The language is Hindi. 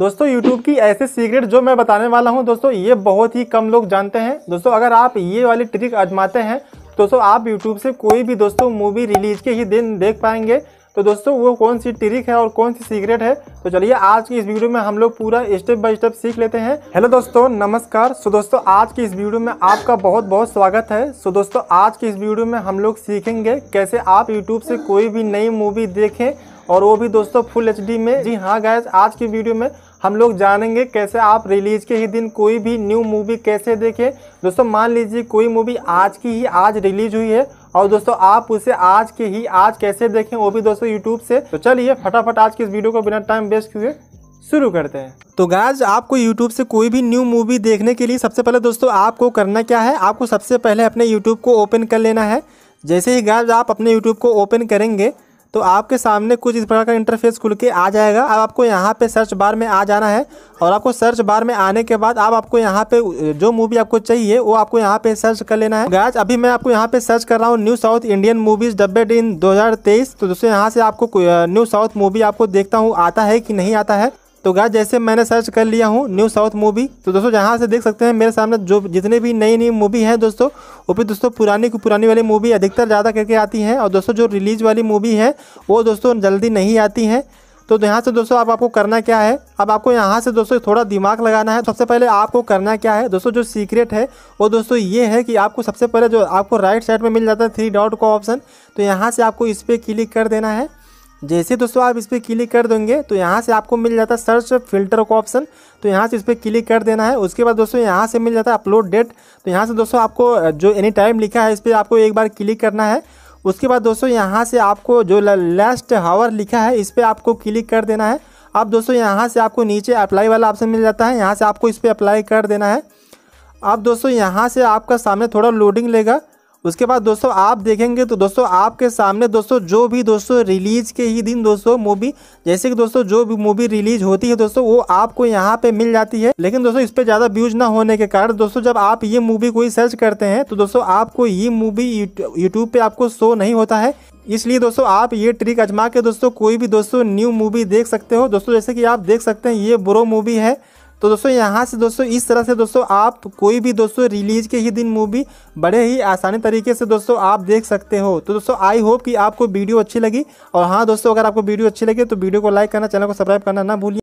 दोस्तों YouTube की ऐसे सीक्रेट जो मैं बताने वाला हूं दोस्तों ये बहुत ही कम लोग जानते हैं दोस्तों अगर आप ये वाली ट्रिक आजमाते हैं दोस्तों आप YouTube से कोई भी दोस्तों मूवी रिलीज के ही दिन देख पाएंगे तो दोस्तों वो कौन सी ट्रिक है और कौन सी सीक्रेट है तो चलिए आज की इस वीडियो में हम लोग पूरा स्टेप बाय स्टेप सीख लेते हैं हेलो दोस्तों नमस्कार सो दोस्तों आज की इस वीडियो में आपका बहुत बहुत स्वागत है सो दोस्तों आज की इस वीडियो में हम लोग सीखेंगे कैसे आप यूट्यूब से कोई भी नई मूवी देखें और वो भी दोस्तों फुल एच में जी हाँ गाय आज की वीडियो में हम लोग जानेंगे कैसे आप रिलीज के ही दिन कोई भी न्यू मूवी कैसे देखें दोस्तों मान लीजिए कोई मूवी आज की ही आज रिलीज हुई है और दोस्तों आप उसे आज के ही आज कैसे देखें वो भी दोस्तों यूट्यूब से तो चलिए फटाफट आज की इस वीडियो को बिना टाइम वेस्ट किए शुरू करते हैं तो गाज आपको YouTube से कोई भी न्यू मूवी देखने के लिए सबसे पहले दोस्तों आपको करना क्या है आपको सबसे पहले अपने YouTube को ओपन कर लेना है जैसे ही गाज आप अपने YouTube को ओपन करेंगे तो आपके सामने कुछ इस प्रकार का इंटरफेस खुल के आ जाएगा अब आपको यहाँ पे सर्च बार में आ जाना है और आपको सर्च बार में आने के बाद आप आपको यहाँ पे जो मूवी आपको चाहिए वो आपको यहाँ पे सर्च कर लेना है गाज अभी मैं आपको यहाँ पे सर्च कर रहा हूँ new South Indian movies dubbed in दो तो दोस्तों यहाँ से आपको न्यू साउथ मूवी आपको देखता हूँ आता है कि नहीं आता है तो गाय जैसे मैंने सर्च कर लिया हूँ न्यू साउथ मूवी तो दोस्तों यहाँ से देख सकते हैं मेरे सामने जो जितने भी नई नई मूवी हैं दोस्तों वो भी दोस्तों पुरानी की पुरानी वाली मूवी अधिकतर ज़्यादा करके आती हैं और दोस्तों जो रिलीज वाली मूवी है वो दोस्तों जल्दी नहीं आती हैं तो यहाँ से दोस्तों अब आपको करना क्या है अब आपको यहाँ से दोस्तों थोड़ा दिमाग लगाना है सबसे पहले आपको करना क्या है दोस्तों जो सीक्रेट है वो दोस्तों ये है कि आपको सबसे पहले जो आपको राइट साइड में मिल जाता है थ्री डॉट का ऑप्शन तो यहाँ से आपको इस पर क्लिक कर देना है जैसे दोस्तों आप इस पर क्लिक कर देंगे तो यहाँ से आपको मिल जाता है सर्च फिल्टर का ऑप्शन तो यहाँ से इस पर क्लिक कर देना है उसके बाद दोस्तों यहाँ से मिल जाता है अपलोड डेट तो यहाँ से दोस्तों आपको जो एनी टाइम लिखा है इस पर आपको एक बार क्लिक करना है उसके बाद दोस्तों यहाँ से आपको जो लास्ट हावर लिखा है इस पर आपको क्लिक कर देना है अब दोस्तों यहाँ से आपको नीचे अप्लाई वाला ऑप्शन मिल जाता है यहाँ से आपको इस पर अप्लाई कर देना है अब दोस्तों यहाँ से आपका सामने थोड़ा लोडिंग लेगा उसके बाद दोस्तों आप देखेंगे तो दोस्तों आपके सामने दोस्तों जो भी दोस्तों रिलीज़ के ही दिन दोस्तों मूवी जैसे कि दोस्तों जो भी मूवी रिलीज होती है दोस्तों वो आपको यहाँ पे मिल जाती है लेकिन दोस्तों इस पर ज़्यादा व्यूज ना होने के कारण दोस्तों जब आप ये मूवी कोई सर्च करते हैं तो दोस्तों आपको ये मूवी यूट्यूब पे आपको शो नहीं होता है इसलिए दोस्तों आप ये ट्रिक अजमा के दोस्तों कोई भी दोस्तों न्यू मूवी देख सकते हो दोस्तों जैसे कि आप देख सकते हैं ये ब्रो मूवी है तो दोस्तों यहाँ से दोस्तों इस तरह से दोस्तों आप कोई भी दोस्तों रिलीज के ही दिन मूवी बड़े ही आसानी तरीके से दोस्तों आप देख सकते हो तो दोस्तों आई होप कि आपको वीडियो अच्छी लगी और हाँ दोस्तों अगर आपको वीडियो अच्छी लगी तो वीडियो को लाइक करना चैनल को सब्सक्राइब करना ना भूलिए